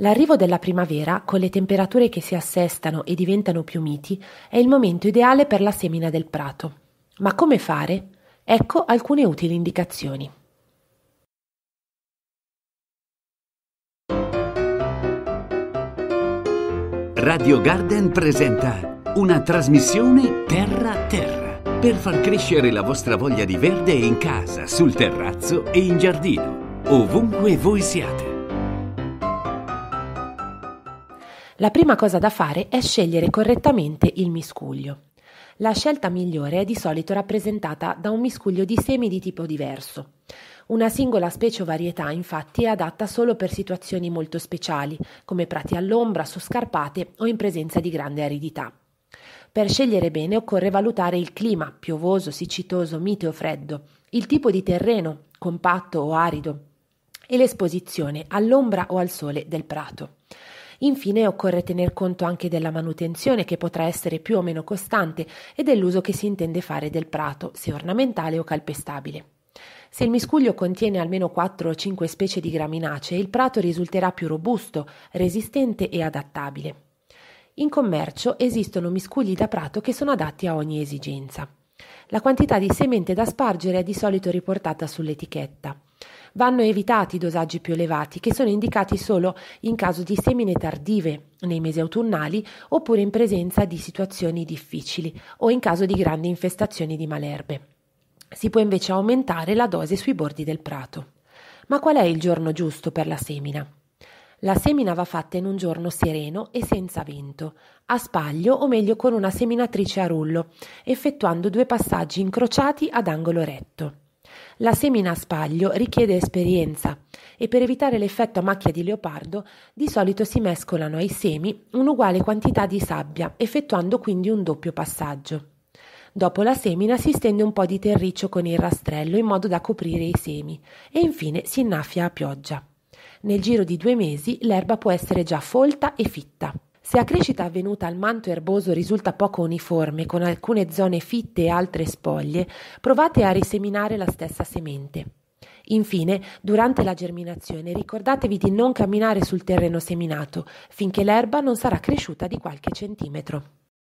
L'arrivo della primavera, con le temperature che si assestano e diventano più miti, è il momento ideale per la semina del prato. Ma come fare? Ecco alcune utili indicazioni. Radio Garden presenta una trasmissione Terra-Terra per far crescere la vostra voglia di verde in casa, sul terrazzo e in giardino, ovunque voi siate. La prima cosa da fare è scegliere correttamente il miscuglio. La scelta migliore è di solito rappresentata da un miscuglio di semi di tipo diverso. Una singola specie o varietà infatti è adatta solo per situazioni molto speciali, come prati all'ombra, su scarpate o in presenza di grande aridità. Per scegliere bene occorre valutare il clima, piovoso, siccitoso, mite o freddo, il tipo di terreno, compatto o arido, e l'esposizione all'ombra o al sole del prato. Infine occorre tener conto anche della manutenzione che potrà essere più o meno costante e dell'uso che si intende fare del prato, se ornamentale o calpestabile. Se il miscuglio contiene almeno 4 o 5 specie di graminacee, il prato risulterà più robusto, resistente e adattabile. In commercio esistono miscugli da prato che sono adatti a ogni esigenza. La quantità di semente da spargere è di solito riportata sull'etichetta vanno evitati i dosaggi più elevati che sono indicati solo in caso di semine tardive nei mesi autunnali oppure in presenza di situazioni difficili o in caso di grandi infestazioni di malerbe. Si può invece aumentare la dose sui bordi del prato. Ma qual è il giorno giusto per la semina? La semina va fatta in un giorno sereno e senza vento, a spaglio o meglio con una seminatrice a rullo, effettuando due passaggi incrociati ad angolo retto. La semina a spaglio richiede esperienza e per evitare l'effetto a macchia di leopardo di solito si mescolano ai semi un'uguale quantità di sabbia, effettuando quindi un doppio passaggio. Dopo la semina si stende un po' di terriccio con il rastrello in modo da coprire i semi e infine si innaffia a pioggia. Nel giro di due mesi l'erba può essere già folta e fitta. Se a crescita avvenuta al manto erboso risulta poco uniforme, con alcune zone fitte e altre spoglie, provate a riseminare la stessa semente. Infine, durante la germinazione ricordatevi di non camminare sul terreno seminato finché l'erba non sarà cresciuta di qualche centimetro.